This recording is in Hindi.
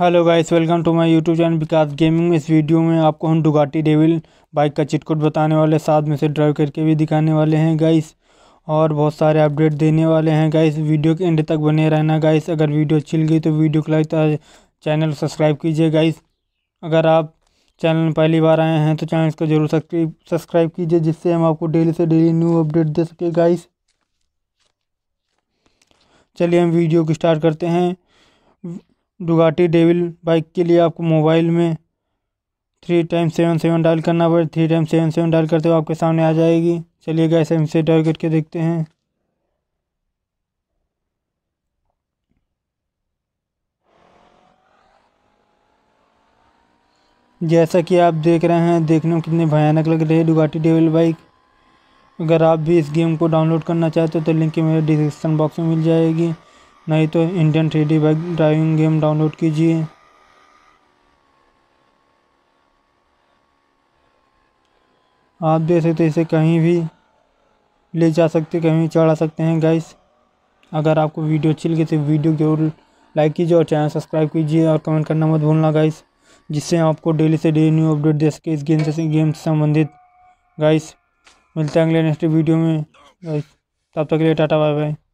hello guys welcome to my YouTube channel Vikas gaming इस वीडियो में आपको हम डुगाटी डेविल बाइक का चिटकोट बताने वाले साथ में से ड्राइव करके भी दिखाने वाले हैं गाइस और बहुत सारे अपडेट देने वाले हैं गाइस वीडियो के एंड तक बने रहना गाइस अगर वीडियो अच्छी लगी तो वीडियो को लाइक चैनल सब्सक्राइब कीजिए गाइस अगर आप चैनल में पहली बार आए हैं तो चैनल को जरूर सब्सक्राइब कीजिए जिससे हम आपको डेली से डेली न्यू अपडेट दे सके गाइस चलिए हम वीडियो को स्टार्ट करते हैं डुगाटी डेविल बाइक के लिए आपको मोबाइल में three time seven seven dial करना पड़े three time seven seven dial करते हुए आपके सामने आ जाएगी चलिए गैस हम इसे डायल करके देखते हैं जैसा कि आप देख रहे हैं देखने में कितनी भयानक लग रही है डुगाटी डेविल बाइक अगर आप भी इस गेम को डाउनलोड करना चाहते हो तो लिंक मेरे डिस्क्रिप्शन बॉक्स में मिल जाएगी नहीं तो Indian three D bike driving game download कीजिए आप देख सकते इसे कहीं भी ले जा सकते कहीं भी चढ़ा सकते हैं गाइस अगर आपको वीडियो अच्छी लगी तो वीडियो जरूर लाइक कीजिए और चैनल सब्सक्राइब कीजिए और कमेंट करना मत भूलना गाइस जिससे आपको डेली से डेली न्यू अपडेट दे सके इस गेम से गेम से संबंधित गाइस मिलते हैं अगले नेक्स्ट वीडियो में गाइस तब तक के लिए टाटा बाय बाय